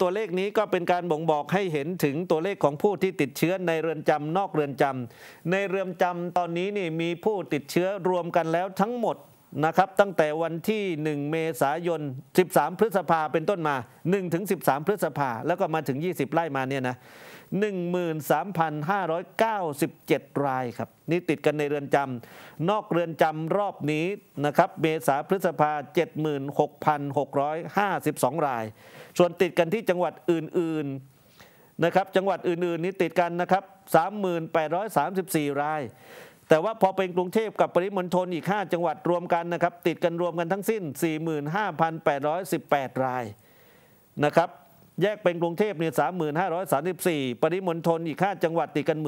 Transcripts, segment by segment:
ตัวเลขนี้ก็เป็นการบ่งบอกให้เห็นถึงตัวเลขของผู้ที่ติดเชื้อในเรือนจำนอกเรือนจำ ในเรือนจำตอนนี้นี่มีผู้ติดเชื้อรวมกันแล้วทั้งหมดนะครับตั้งแต่วันที่ 1 เมษายน 13 พฤษภาเป็นต้นมา 1 ถึง 13 พฤษภาแล้วก็มาถึง 20 ไล่มาเนี่ยนะ 13,597 รายครับ นี่ติดกันในเรือนจำนอกเรือนจำรอบนี้นะครับเมษาพฤษภา 76,652 ราย ส่วนติดกันที่จังหวัดอื่นๆนะครับจังหวัดอื่นๆนี้ติดกันนะครับ 3,834 รายแต่ว่าพอเป็นกรุงเทพกับปริมณฑลอีก 5 จังหวัดรวมกันนะครับ ติดกันรวมกันทั้งสิ้น 45,818 รายนะครับ แยกเป็นกรุงเทพเนี่ย3,534 ปริมณฑลอีก 5 จังหวัดติดกัน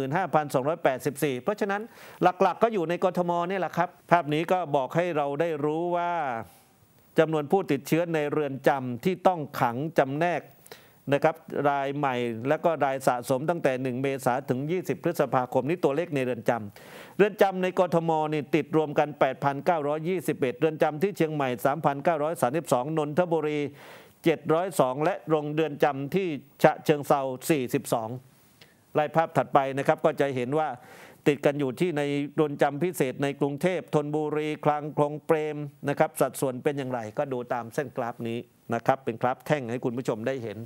15,284 เพราะฉะนั้นหลัก ๆกก็อยู่ในกทมนี่แหละครับ ภาพนี้ก็บอกให้เราได้รู้ว่าจำนวนผู้ติดเชื้อในเรือนจำที่ต้องขังจำแนกนะครับรายใหม่และก็รายสะสม ตั้งแต่ 1 เมษาถึง 20พฤษภาคมนี้ตัวเลขในเรือนจำเรือนจำในกรทมนี่ติดรวมกัน 8,921 เรือนจำที่เชียงใหม่3,932นนทบุรี702และโรงเรือนจำที่ฉะเชิงเซา42 รายภาพถัดไปนะครับก็จะเห็นว่า ติดกันอยู่ที่ในเรือนจำพิเศษในกรุงเทพธนบุรีคลังคลองเปรมนะครับสัดส่วนเป็นอย่างไร ก็ดูตามเส้นกราฟนี้นะครับเป็นกราฟแท่งให้คุณผู้ชมได้เห็น